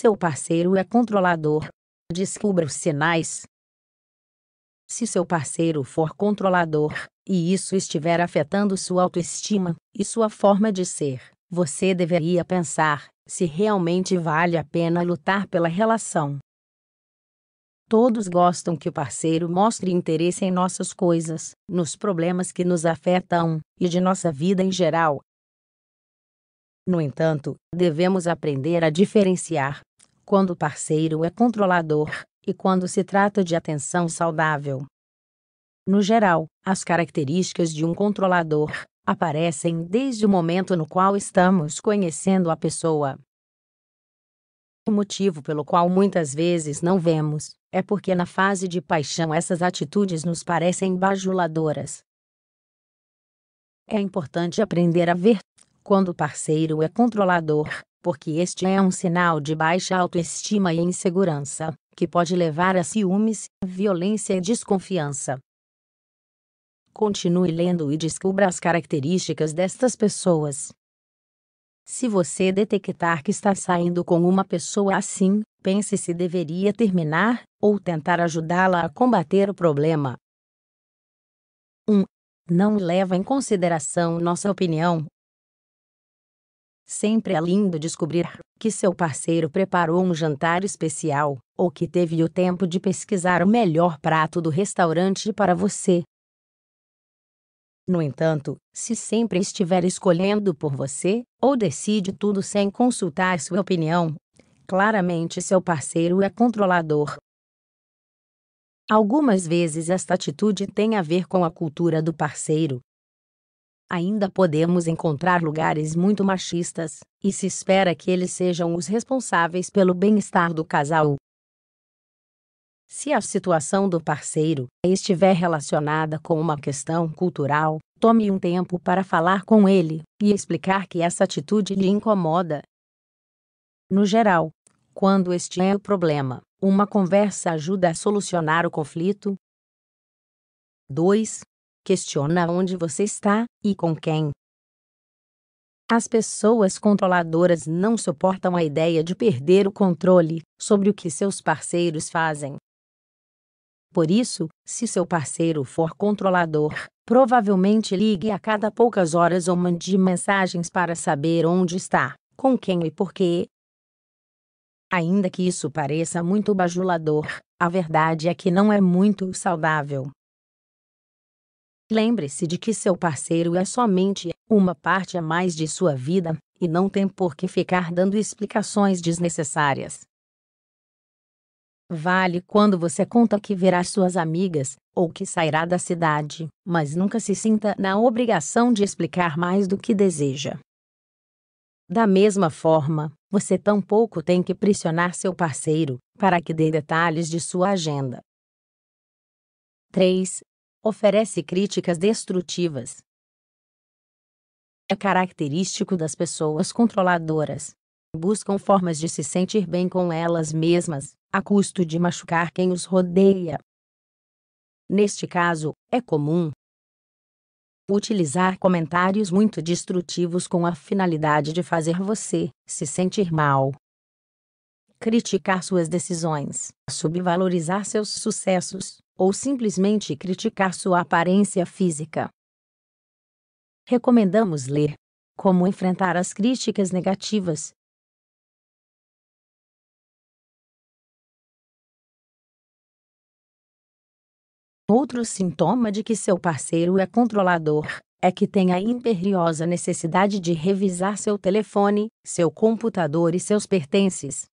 Seu parceiro é controlador. Descubra os sinais. Se seu parceiro for controlador, e isso estiver afetando sua autoestima e sua forma de ser, você deveria pensar se realmente vale a pena lutar pela relação. Todos gostam que o parceiro mostre interesse em nossas coisas, nos problemas que nos afetam e de nossa vida em geral. No entanto, devemos aprender a diferenciar quando o parceiro é controlador e quando se trata de atenção saudável. No geral, as características de um controlador aparecem desde o momento no qual estamos conhecendo a pessoa. O motivo pelo qual muitas vezes não vemos é porque na fase de paixão essas atitudes nos parecem bajuladoras. É importante aprender a ver quando o parceiro é controlador porque este é um sinal de baixa autoestima e insegurança, que pode levar a ciúmes, violência e desconfiança. Continue lendo e descubra as características destas pessoas. Se você detectar que está saindo com uma pessoa assim, pense se deveria terminar ou tentar ajudá-la a combater o problema. 1. Um, não leva em consideração nossa opinião Sempre é lindo descobrir que seu parceiro preparou um jantar especial, ou que teve o tempo de pesquisar o melhor prato do restaurante para você. No entanto, se sempre estiver escolhendo por você, ou decide tudo sem consultar sua opinião, claramente seu parceiro é controlador. Algumas vezes esta atitude tem a ver com a cultura do parceiro, ainda podemos encontrar lugares muito machistas, e se espera que eles sejam os responsáveis pelo bem-estar do casal. Se a situação do parceiro estiver relacionada com uma questão cultural, tome um tempo para falar com ele e explicar que essa atitude lhe incomoda. No geral, quando este é o problema, uma conversa ajuda a solucionar o conflito. 2 questiona onde você está e com quem. As pessoas controladoras não suportam a ideia de perder o controle sobre o que seus parceiros fazem. Por isso, se seu parceiro for controlador, provavelmente ligue a cada poucas horas ou mande mensagens para saber onde está, com quem e por quê. Ainda que isso pareça muito bajulador, a verdade é que não é muito saudável. Lembre-se de que seu parceiro é somente uma parte a mais de sua vida, e não tem por que ficar dando explicações desnecessárias. Vale quando você conta que verá suas amigas, ou que sairá da cidade, mas nunca se sinta na obrigação de explicar mais do que deseja. Da mesma forma, você tampouco tem que pressionar seu parceiro para que dê detalhes de sua agenda. 3 oferece críticas destrutivas. É característico das pessoas controladoras. Buscam formas de se sentir bem com elas mesmas, a custo de machucar quem os rodeia. Neste caso, é comum utilizar comentários muito destrutivos com a finalidade de fazer você se sentir mal. Criticar suas decisões, subvalorizar seus sucessos, ou simplesmente criticar sua aparência física. Recomendamos ler Como enfrentar as críticas negativas. Outro sintoma de que seu parceiro é controlador é que tem a imperiosa necessidade de revisar seu telefone, seu computador e seus pertences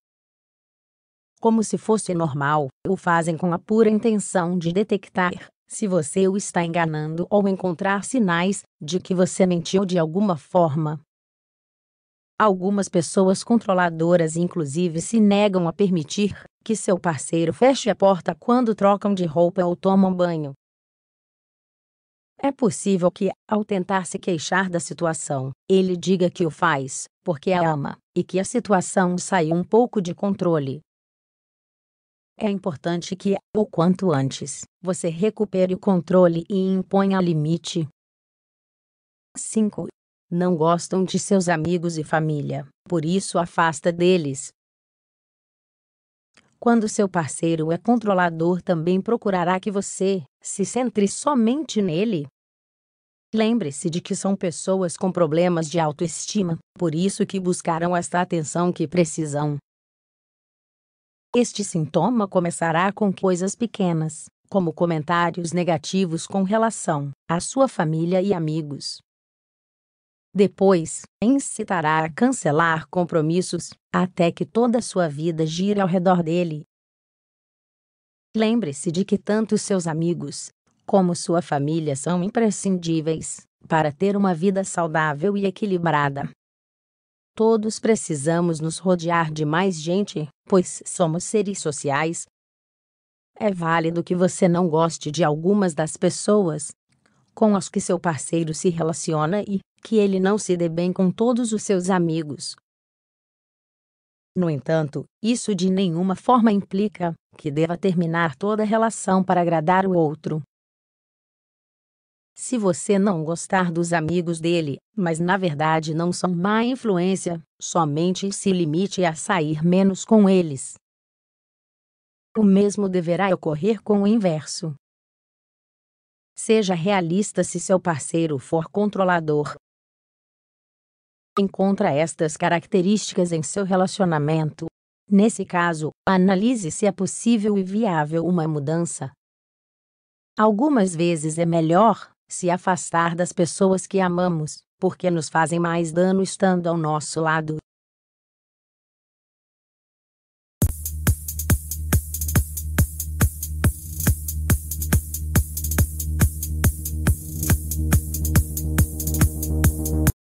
como se fosse normal, o fazem com a pura intenção de detectar se você o está enganando ou encontrar sinais de que você mentiu de alguma forma. Algumas pessoas controladoras, inclusive, se negam a permitir que seu parceiro feche a porta quando trocam de roupa ou tomam banho. É possível que, ao tentar se queixar da situação, ele diga que o faz porque a ama e que a situação saiu um pouco de controle. É importante que, o quanto antes, você recupere o controle e imponha limite. 5. Não gostam de seus amigos e família, por isso afasta deles. Quando seu parceiro é controlador, também procurará que você se centre somente nele. Lembre-se de que são pessoas com problemas de autoestima, por isso que buscarão esta atenção que precisam. Este sintoma começará com coisas pequenas, como comentários negativos com relação à sua família e amigos. Depois, incitará a cancelar compromissos até que toda a sua vida gire ao redor dele. Lembre-se de que tanto seus amigos como sua família são imprescindíveis para ter uma vida saudável e equilibrada. Todos precisamos nos rodear de mais gente, pois somos seres sociais. É válido que você não goste de algumas das pessoas com as que seu parceiro se relaciona e que ele não se dê bem com todos os seus amigos. No entanto, isso de nenhuma forma implica que deva terminar toda relação para agradar o outro. Se você não gostar dos amigos dele, mas na verdade não são má influência, somente se limite a sair menos com eles. O mesmo deverá ocorrer com o inverso. Seja realista se seu parceiro for controlador. Encontra estas características em seu relacionamento. Nesse caso, analise se é possível e viável uma mudança. Algumas vezes é melhor, se afastar das pessoas que amamos, porque nos fazem mais dano estando ao nosso lado